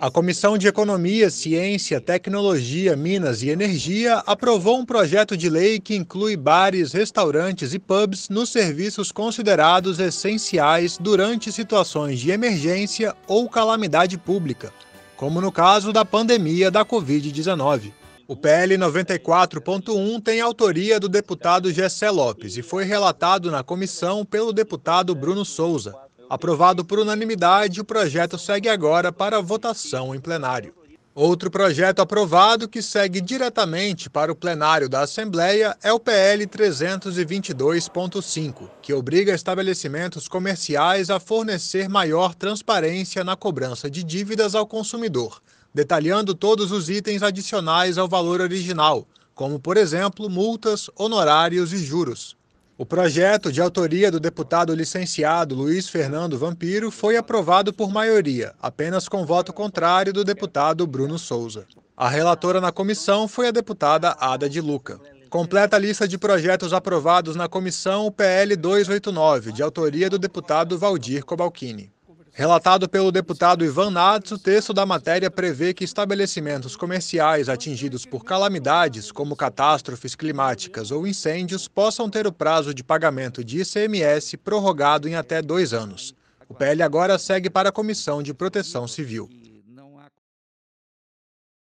A Comissão de Economia, Ciência, Tecnologia, Minas e Energia aprovou um projeto de lei que inclui bares, restaurantes e pubs nos serviços considerados essenciais durante situações de emergência ou calamidade pública, como no caso da pandemia da Covid-19. O PL 94.1 tem autoria do deputado Gessé Lopes e foi relatado na comissão pelo deputado Bruno Souza. Aprovado por unanimidade, o projeto segue agora para votação em plenário. Outro projeto aprovado que segue diretamente para o plenário da Assembleia é o PL 322.5, que obriga estabelecimentos comerciais a fornecer maior transparência na cobrança de dívidas ao consumidor detalhando todos os itens adicionais ao valor original, como, por exemplo, multas, honorários e juros. O projeto, de autoria do deputado licenciado Luiz Fernando Vampiro, foi aprovado por maioria, apenas com voto contrário do deputado Bruno Souza. A relatora na comissão foi a deputada Ada de Luca. Completa a lista de projetos aprovados na comissão o PL 289, de autoria do deputado Valdir Cobalcini. Relatado pelo deputado Ivan Nats, o texto da matéria prevê que estabelecimentos comerciais atingidos por calamidades, como catástrofes climáticas ou incêndios, possam ter o prazo de pagamento de ICMS prorrogado em até dois anos. O PL agora segue para a Comissão de Proteção Civil.